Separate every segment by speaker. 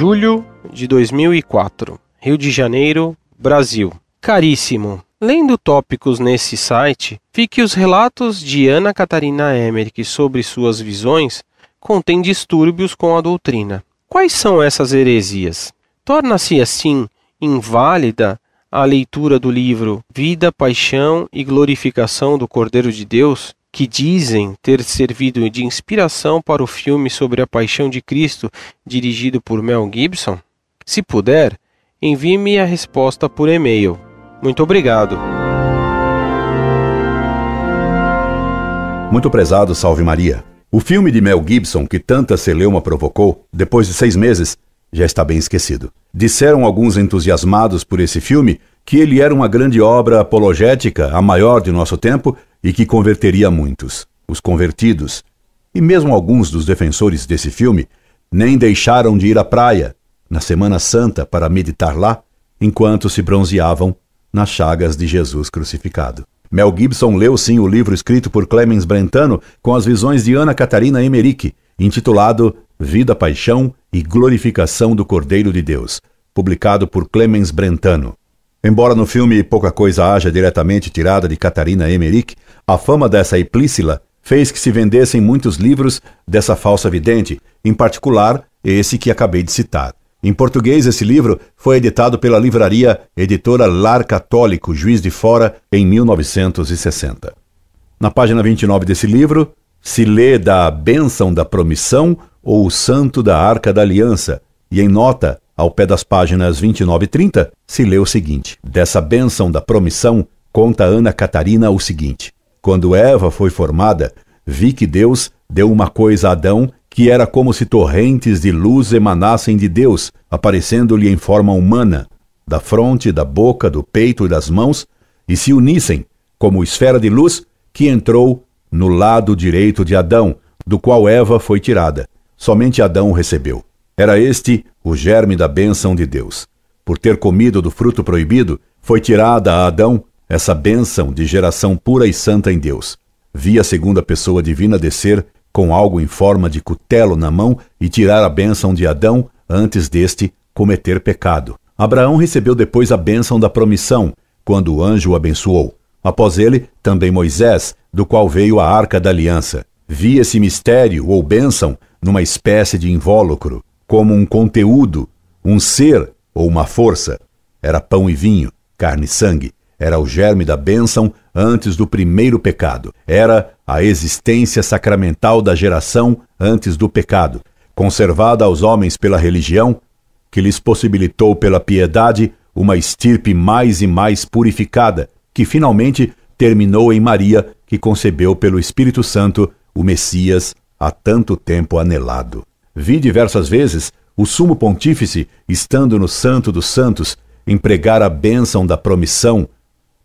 Speaker 1: julho de 2004, Rio de Janeiro, Brasil. Caríssimo, lendo tópicos nesse site, vi que os relatos de Ana Catarina Emmerich sobre suas visões contêm distúrbios com a doutrina. Quais são essas heresias? Torna-se assim inválida a leitura do livro Vida, Paixão e Glorificação do Cordeiro de Deus, que dizem ter servido de inspiração para o filme sobre a Paixão de Cristo, dirigido por Mel Gibson? Se puder, envie-me a resposta por e-mail. Muito obrigado. Muito prezado, Salve Maria. O filme de Mel Gibson, que tanta celeuma provocou, depois de seis meses, já está bem esquecido. Disseram alguns entusiasmados por esse filme que ele era uma grande obra apologética, a maior de nosso tempo, e que converteria muitos. Os convertidos, e mesmo alguns dos defensores desse filme, nem deixaram de ir à praia na Semana Santa para meditar lá, enquanto se bronzeavam nas chagas de Jesus crucificado. Mel Gibson leu sim o livro escrito por Clemens Brentano com as visões de Ana Catarina Emerick, intitulado Vida, Paixão e Glorificação do Cordeiro de Deus, publicado por Clemens Brentano. Embora no filme pouca coisa haja diretamente tirada de Catarina Emerick, a fama dessa Epícila fez que se vendessem muitos livros dessa falsa vidente, em particular esse que acabei de citar. Em português, esse livro foi editado pela livraria Editora Lar Católico, Juiz de Fora, em 1960. Na página 29 desse livro, se lê da Bênção da Promissão ou o Santo da Arca da Aliança, e em nota, ao pé das páginas 29 e 30, se lê o seguinte: Dessa Bênção da Promissão, conta Ana Catarina o seguinte: quando Eva foi formada, vi que Deus deu uma coisa a Adão que era como se torrentes de luz emanassem de Deus, aparecendo-lhe em forma humana, da fronte, da boca, do peito e das mãos, e se unissem, como esfera de luz que entrou no lado direito de Adão, do qual Eva foi tirada. Somente Adão recebeu. Era este o germe da bênção de Deus. Por ter comido do fruto proibido, foi tirada a Adão essa bênção de geração pura e santa em Deus. Vi a segunda pessoa divina descer com algo em forma de cutelo na mão e tirar a bênção de Adão antes deste cometer pecado. Abraão recebeu depois a bênção da promissão, quando o anjo o abençoou. Após ele, também Moisés, do qual veio a arca da aliança. Vi esse mistério ou bênção numa espécie de invólucro, como um conteúdo, um ser ou uma força. Era pão e vinho, carne e sangue era o germe da bênção antes do primeiro pecado. Era a existência sacramental da geração antes do pecado, conservada aos homens pela religião, que lhes possibilitou pela piedade uma estirpe mais e mais purificada, que finalmente terminou em Maria, que concebeu pelo Espírito Santo o Messias há tanto tempo anelado. Vi diversas vezes o sumo pontífice, estando no Santo dos Santos, empregar a bênção da promissão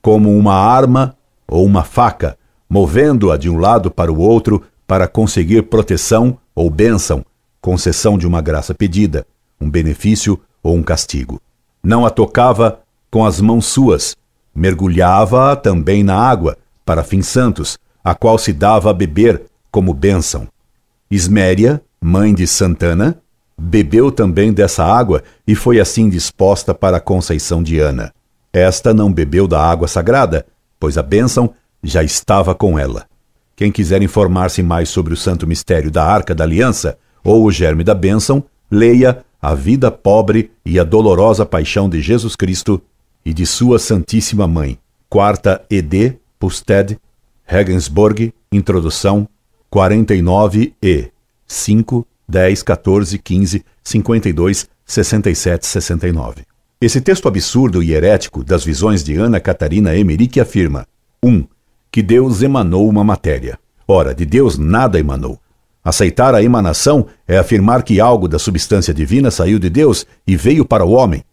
Speaker 1: como uma arma ou uma faca, movendo-a de um lado para o outro para conseguir proteção ou bênção, concessão de uma graça pedida, um benefício ou um castigo. Não a tocava com as mãos suas, mergulhava-a também na água, para fins santos, a qual se dava a beber como bênção. Isméria, mãe de Santana, bebeu também dessa água e foi assim disposta para a conceição de Ana. Esta não bebeu da água sagrada, pois a bênção já estava com ela. Quem quiser informar-se mais sobre o santo mistério da Arca da Aliança ou o germe da bênção, leia A Vida Pobre e a Dolorosa Paixão de Jesus Cristo e de Sua Santíssima Mãe, quarta ED, Pusted, Regensburg, Introdução, 49 E, 5, 10, 14, 15, 52, 67, 69. Esse texto absurdo e herético das visões de Ana Catarina Emerick afirma: 1. Um, que Deus emanou uma matéria. Ora, de Deus nada emanou. Aceitar a emanação é afirmar que algo da substância divina saiu de Deus e veio para o homem.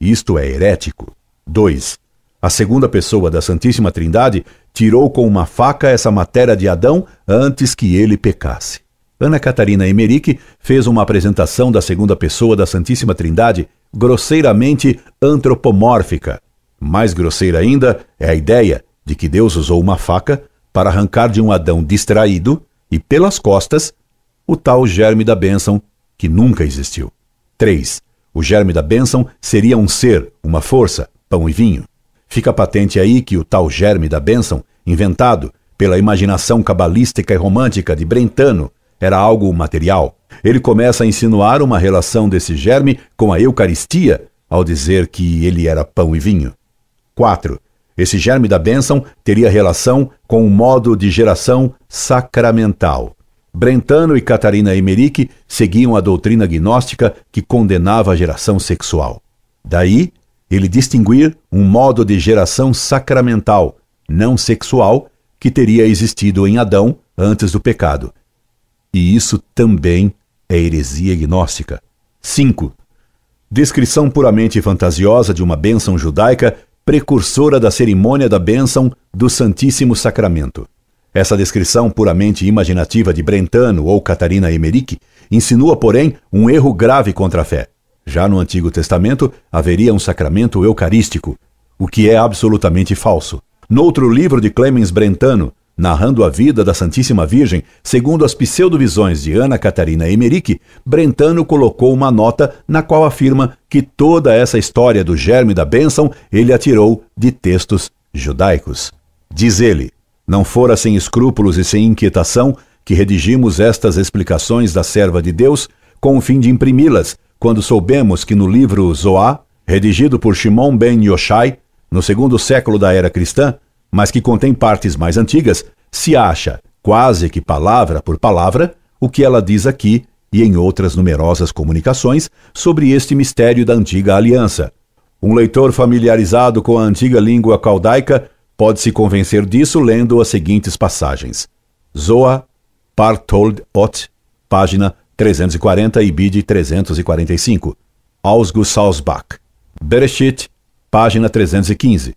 Speaker 1: Isto é herético. 2. A segunda pessoa da Santíssima Trindade tirou com uma faca essa matéria de Adão antes que ele pecasse. Ana Catarina Emerick fez uma apresentação da segunda pessoa da Santíssima Trindade grosseiramente antropomórfica. Mais grosseira ainda é a ideia de que Deus usou uma faca para arrancar de um Adão distraído e pelas costas o tal germe da bênção que nunca existiu. 3. O germe da bênção seria um ser, uma força, pão e vinho. Fica patente aí que o tal germe da bênção, inventado pela imaginação cabalística e romântica de Brentano era algo material. Ele começa a insinuar uma relação desse germe com a Eucaristia, ao dizer que ele era pão e vinho. 4. Esse germe da bênção teria relação com o modo de geração sacramental. Brentano e Catarina Emerick seguiam a doutrina gnóstica que condenava a geração sexual. Daí, ele distinguir um modo de geração sacramental, não sexual, que teria existido em Adão antes do pecado, e isso também é heresia gnóstica. 5. Descrição puramente fantasiosa de uma bênção judaica precursora da cerimônia da bênção do Santíssimo Sacramento. Essa descrição puramente imaginativa de Brentano ou Catarina Emerick insinua, porém, um erro grave contra a fé. Já no Antigo Testamento haveria um sacramento eucarístico, o que é absolutamente falso. No outro livro de Clemens Brentano, narrando a vida da Santíssima Virgem, segundo as pseudovisões de Ana Catarina Emerick, Brentano colocou uma nota na qual afirma que toda essa história do germe da bênção ele atirou de textos judaicos. Diz ele: Não fora sem escrúpulos e sem inquietação que redigimos estas explicações da serva de Deus, com o fim de imprimi-las, quando soubemos que no livro Zoá, redigido por Shimon ben Yoshai, no segundo século da era cristã, mas que contém partes mais antigas, se acha, quase que palavra por palavra, o que ela diz aqui e em outras numerosas comunicações sobre este mistério da antiga aliança. Um leitor familiarizado com a antiga língua caldaica pode se convencer disso lendo as seguintes passagens: Zoa Partold Ot, página 340 e Bid 345. Ausgus Salzbach. Bereshit, página 315.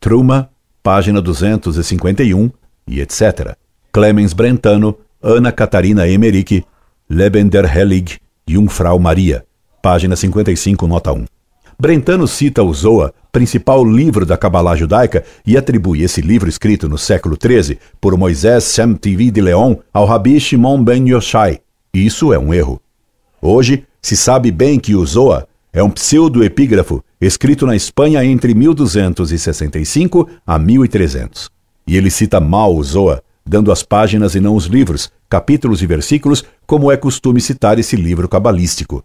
Speaker 1: Truma, página 251 e etc. Clemens Brentano, Ana Catarina Emmerich, Lebender Helig, Jungfrau Maria, página 55, nota 1. Brentano cita o Zoa, principal livro da Cabalá judaica, e atribui esse livro escrito no século XIII por Moisés TV de Leon ao Rabi Shimon ben Yoshai. Isso é um erro. Hoje, se sabe bem que o Zoa é um pseudo-epígrafo escrito na Espanha entre 1265 a 1300. E ele cita Zoa, dando as páginas e não os livros, capítulos e versículos, como é costume citar esse livro cabalístico.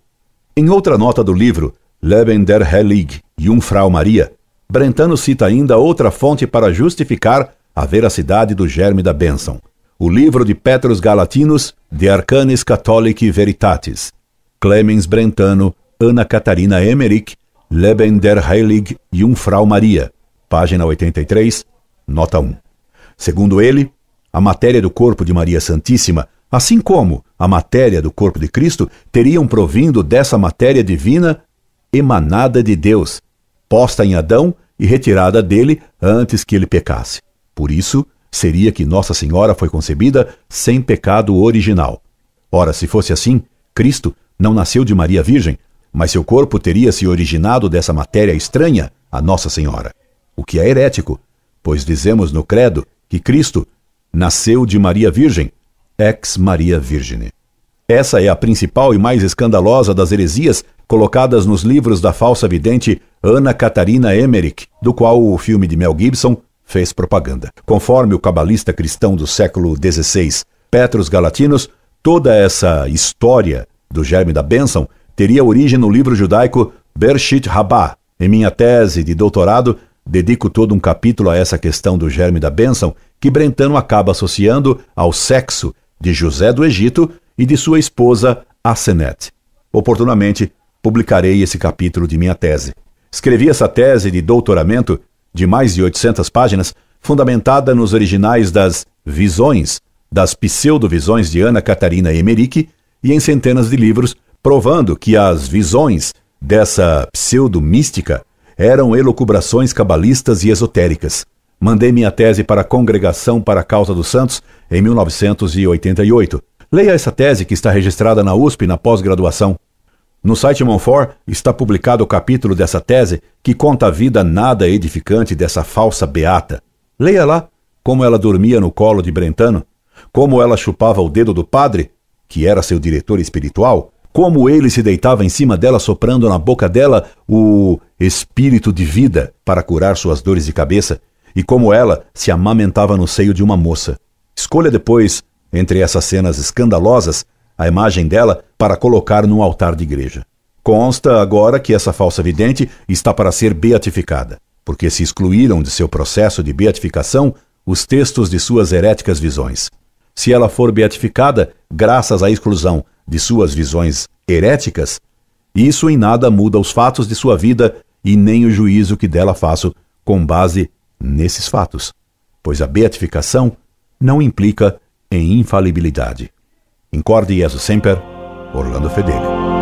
Speaker 1: Em outra nota do livro, Leben der Heilig, Jungfrau Maria, Brentano cita ainda outra fonte para justificar a veracidade do germe da bênção, o livro de Petrus Galatinus De Arcanis Catholic Veritatis. Clemens Brentano, Ana Catarina Emmerich, Leben der Heilig Jungfrau Maria, página 83, nota 1. Segundo ele, a matéria do corpo de Maria Santíssima, assim como a matéria do corpo de Cristo, teriam provindo dessa matéria divina emanada de Deus, posta em Adão e retirada dele antes que ele pecasse. Por isso, seria que Nossa Senhora foi concebida sem pecado original. Ora, se fosse assim, Cristo não nasceu de Maria Virgem, mas seu corpo teria se originado dessa matéria estranha a Nossa Senhora, o que é herético, pois dizemos no Credo que Cristo nasceu de Maria Virgem, ex Maria Virgine. Essa é a principal e mais escandalosa das heresias colocadas nos livros da falsa vidente Ana Catarina Emmerich, do qual o filme de Mel Gibson fez propaganda. Conforme o cabalista cristão do século XVI, Petrus Galatinos, toda essa história do germe da bênção teria origem no livro judaico Bershit Rabá. Em minha tese de doutorado, dedico todo um capítulo a essa questão do germe da bênção que Brentano acaba associando ao sexo de José do Egito e de sua esposa Asenet. Oportunamente, publicarei esse capítulo de minha tese. Escrevi essa tese de doutoramento, de mais de 800 páginas, fundamentada nos originais das visões, das pseudovisões de Ana Catarina Emerick e em centenas de livros provando que as visões dessa pseudo-mística eram elucubrações cabalistas e esotéricas. Mandei minha tese para a Congregação para a Causa dos Santos em 1988. Leia essa tese que está registrada na USP na pós-graduação. No site Monfort está publicado o capítulo dessa tese que conta a vida nada edificante dessa falsa beata. Leia lá como ela dormia no colo de Brentano, como ela chupava o dedo do padre, que era seu diretor espiritual, como ele se deitava em cima dela, soprando na boca dela o espírito de vida para curar suas dores de cabeça, e como ela se amamentava no seio de uma moça. Escolha depois, entre essas cenas escandalosas, a imagem dela para colocar num altar de igreja. Consta agora que essa falsa vidente está para ser beatificada, porque se excluíram de seu processo de beatificação os textos de suas heréticas visões. Se ela for beatificada, graças à exclusão de suas visões heréticas, isso em nada muda os fatos de sua vida e nem o juízo que dela faço com base nesses fatos, pois a beatificação não implica em infalibilidade. Incorde Jesus Semper, Orlando Fedeli.